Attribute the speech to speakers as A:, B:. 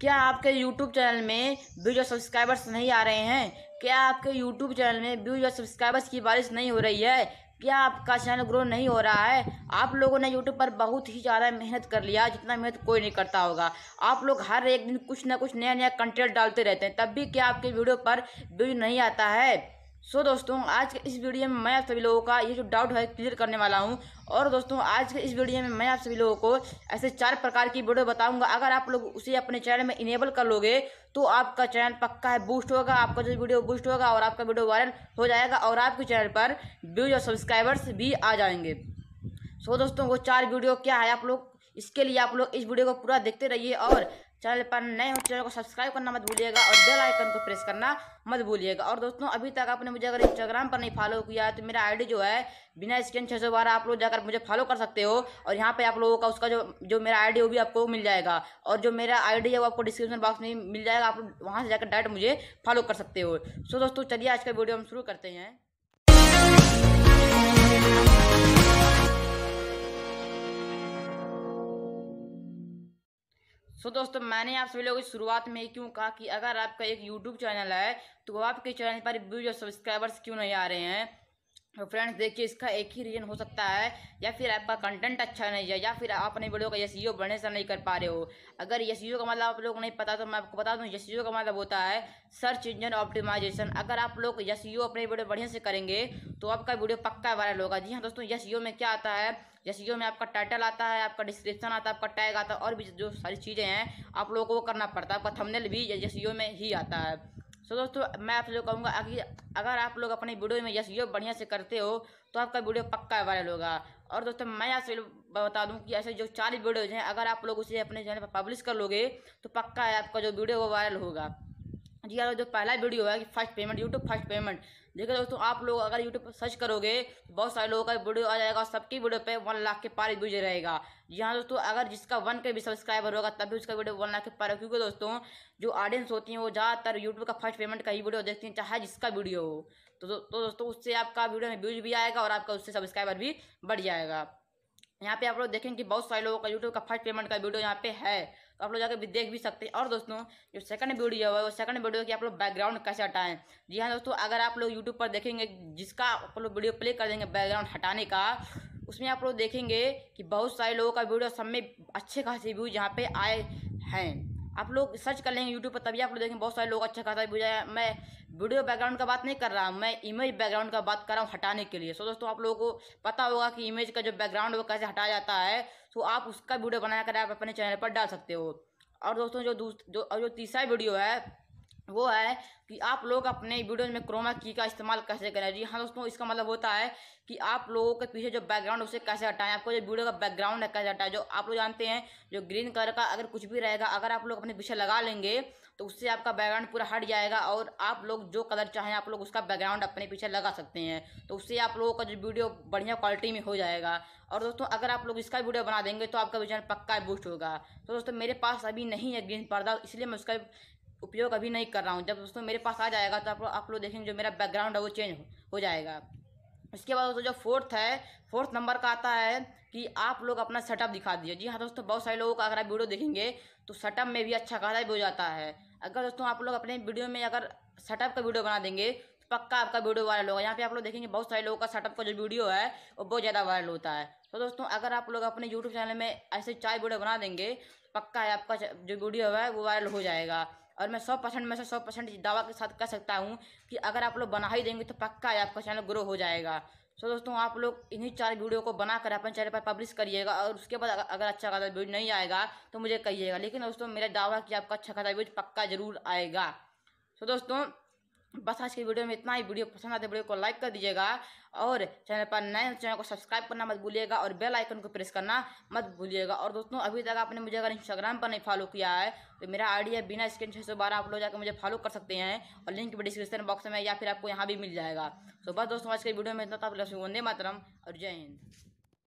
A: क्या आपके YouTube channel में व्यूज और सब्सक्राइबर्स नहीं आ रहे हैं क्या आपके यूट्यूब चैनल में व्यूज और सब्सक्राइबर्स की बारिश नहीं हो रही है क्या आपका चैनल ग्रो नहीं हो रहा है आप लोगों ने यूट्यूब पर बहुत ही ज़्यादा मेहनत कर लिया जितना मेहनत कोई नहीं करता होगा आप लोग हर एक दिन कुछ ना कुछ नया नया कंटेंट डालते रहते हैं तब भी क्या आपके वीडियो पर व्यूज नहीं आता है सो so, दोस्तों आज के इस वीडियो में मैं आप सभी लोगों का ये जो डाउट है क्लियर करने वाला हूँ और दोस्तों आज के इस वीडियो में मैं आप सभी लोगों को ऐसे चार प्रकार की वीडियो बताऊंगा अगर आप लोग उसे अपने चैनल में इनेबल कर लोगे तो आपका चैनल पक्का है बूस्ट होगा आपका जो वीडियो बूस्ट होगा और आपका वीडियो वायरल हो जाएगा और आपके चैनल पर व्यूज और सब्सक्राइबर्स भी आ जाएंगे सो so, दोस्तों वो चार वीडियो क्या है आप लोग इसके लिए आप लोग इस वीडियो को पूरा देखते रहिए और चैनल पर नए हो तो चैनल को सब्सक्राइब करना मत भूलिएगा और बेल आइकन को प्रेस करना मत भूलिएगा और दोस्तों अभी तक आपने मुझे अगर इंस्टाग्राम पर नहीं फॉलो किया है तो मेरा आईडी जो है बिना स्क्रीन छः सौ बारह आप लोग जाकर मुझे फॉलो कर सकते हो और यहाँ पे आप लोगों का उसका जो जो मेरा आईडी वो भी आपको मिल जाएगा और जो मेरा आईडी है वो आपको डिस्क्रिप्शन बॉक्स में मिल जाएगा आप वहाँ से जाकर डायरेक्ट मुझे फॉलो कर सकते हो सो दोस्तों चलिए आज का वीडियो हम शुरू करते हैं सो so, दोस्तों मैंने आप सभी लोगों की शुरुआत में ही क्यों कहा कि अगर आपका एक यूट्यूब चैनल है तो आपके चैनल पर व्यूज और सब्सक्राइबर्स क्यों नहीं आ रहे हैं तो फ्रेंड्स देखिए इसका एक ही रीज़न हो सकता है या फिर आपका कंटेंट अच्छा नहीं है या फिर आप अपने वीडियो का एस e बढ़ने से नहीं कर पा रहे हो अगर एस e का मतलब आप लोग नहीं पता तो मैं आपको बता दूं एस e का मतलब होता है सर्च इंजन ऑप्टिमाइजेशन अगर आप लोग एस अपने वीडियो बढ़िया से करेंगे तो आपका वीडियो पक्का वायरल होगा जी हाँ दोस्तों एस में क्या आता है एस में आपका टाइटल आता है आपका डिस्क्रिप्शन आता है आपका टैग आता है और भी जो सारी चीज़ें हैं आप लोगों को करना पड़ता है आपका थमनेल भी एस में ही आता है सो so, दोस्तों मैं आप लोग कहूँगा अगर आप लोग अपने वीडियो में यस बढ़िया से करते हो तो आपका वीडियो पक्का वायरल होगा और दोस्तों मैं आपसे बता दूं कि ऐसे जो चालीस वीडियोज हैं अगर आप लोग उसे अपने चैनल पर पब्लिश कर लोगे तो पक्का है आपका जो वीडियो वो वायरल होगा जी यार जो पहला वीडियो है कि first payment YouTube first payment देखिए दोस्तों आप लोग अगर यूट्यूब पर सर्च करोगे तो बहुत सारे लोगों का वीडियो आ जाएगा और सबकी वीडियो पे वन लाख के पार व्यूज रहेगा जी हाँ दोस्तों अगर जिसका वन के भी सब्सक्राइबर होगा तभी उसका वीडियो वन लाख के पार क्योंकि दोस्तों जो ऑडियंस होती है वो ज़्यादातर यूट्यूब का फर्स्ट पेमेंट का ही वीडियो देखती हैं चाहे जिसका वीडियो हो तो, दो, तो दोस्तों उससे आपका वीडियो में व्यूज भी आएगा और आपका उससे सब्सक्राइबर भी बढ़ जाएगा यहाँ पे आप लोग देखेंगे बहुत सारे लोगों का यूट्यूब का फर्स्ट पेमेंट का वीडियो यहाँ पे है आप लोग जाकर भी देख भी सकते हैं और दोस्तों जो सेकंड वीडियो है वो सेकंड वीडियो की आप लोग बैकग्राउंड कैसे हटाएं जी हाँ दोस्तों अगर आप लोग यूट्यूब पर देखेंगे जिसका आप लोग वीडियो प्ले कर देंगे बैकग्राउंड हटाने का उसमें आप लोग देखेंगे कि बहुत सारे लोगों का वीडियो सब में अच्छे खासे व्यूज यहाँ पर आए हैं आप लोग सर्च कर लेंगे यूट्यूब पर तभी आप लोग देखेंगे बहुत सारे लोग अच्छा खासा बुझाया मैं वीडियो बैकग्राउंड का बात नहीं कर रहा मैं इमेज बैकग्राउंड का बात कर रहा हूँ हटाने के लिए सो दोस्तों आप लोगों को पता होगा कि इमेज का जो बैकग्राउंड वो कैसे हटाया जाता है तो आप उसका वीडियो बनाकर आप अपने चैनल पर डाल सकते हो और दोस्तों जो दूस जो जो तीसरा वीडियो है वो है कि आप लोग अपने वीडियोज में क्रोमा की का इस्तेमाल कैसे करें जी हाँ दोस्तों इसका मतलब होता है कि आप लोगों के पीछे जो बैकग्राउंड उसे कैसे हटाएं आपको जो वीडियो का बैकग्राउंड है कैसे हटाएं जो आप लोग जानते हैं जो ग्रीन कलर का अगर कुछ भी रहेगा अगर आप लोग अपने पीछे लगा लेंगे तो उससे आपका बैकग्राउंड पूरा हट जाएगा और आप लोग जो कलर चाहें आप लोग उसका बैकग्राउंड अपने पीछे लगा सकते हैं तो उससे आप लोगों का जो वीडियो बढ़िया क्वालिटी में हो जाएगा और दोस्तों अगर आप लोग इसका वीडियो बना देंगे तो आपका विजन पक्का बूस्ट होगा तो दोस्तों मेरे पास अभी नहीं है ग्रीन पर्दा इसलिए मैं उसका उपयोग अभी नहीं कर रहा हूँ जब दोस्तों मेरे पास आ जाएगा तो आप लोग आप लोग देखेंगे जो मेरा बैकग्राउंड है वो चेंज हो जाएगा इसके बाद दोस्तों जो फोर्थ है फोर्थ नंबर का आता है कि आप लोग अपना सेटअप दिखा दिए जी हाँ दोस्तों बहुत सारे लोगों का अगर आप वीडियो देखेंगे तो सेटअप में भी अच्छा खासा भी हो जाता है अगर दोस्तों आप लोग अपने वीडियो में अगर सेटअप का वीडियो बना देंगे तो पक्का आपका वीडियो वायरल होगा यहाँ पे आप लोग देखेंगे बहुत सारे लोगों का सेटअप का जो वीडियो है वो बहुत ज़्यादा वायरल होता है तो दोस्तों अगर आप लोग अपने यूट्यूब चैनल में ऐसे चाय वीडियो बना देंगे तो पक्का है आपका जो वीडियो है वो वायरल हो जाएगा और मैं सौ परसेंट में से सौ परसेंट दावा के साथ कह सकता हूँ कि अगर आप लोग बना ही देंगे तो पक्का है आपका चैनल ग्रो हो जाएगा सो दोस्तों आप लोग इन्हीं चार वीडियो को बनाकर अपने चैनल पर पब्लिश करिएगा और उसके बाद अगर अच्छा खासा व्यूज नहीं आएगा तो मुझे कहिएगा लेकिन दोस्तों मेरा दावा कि आपका अच्छा खासा व्यूज पक्का जरूर आएगा सो दोस्तों बस आज की वीडियो में इतना ही वीडियो पसंद आते वीडियो को लाइक कर दीजिएगा और चैनल पर नए तो चैनल को सब्सक्राइब करना मत भूलिएगा और बेल आइकन को प्रेस करना मत भूलिएगा और दोस्तों अभी तक आपने मुझे अगर इंस्टाग्राम पर नहीं फॉलो किया है तो मेरा आईडी है बिना स्क्रीन छः सौ बारह आप लोग जाकर मुझे फॉलो कर सकते हैं और लिंक भी डिस्क्रिप्शन बॉक्स में या फिर आपको यहाँ भी मिल जाएगा तो बस दोस्तों आज के वीडियो में इतना था वंदे मातरम और जय हिंद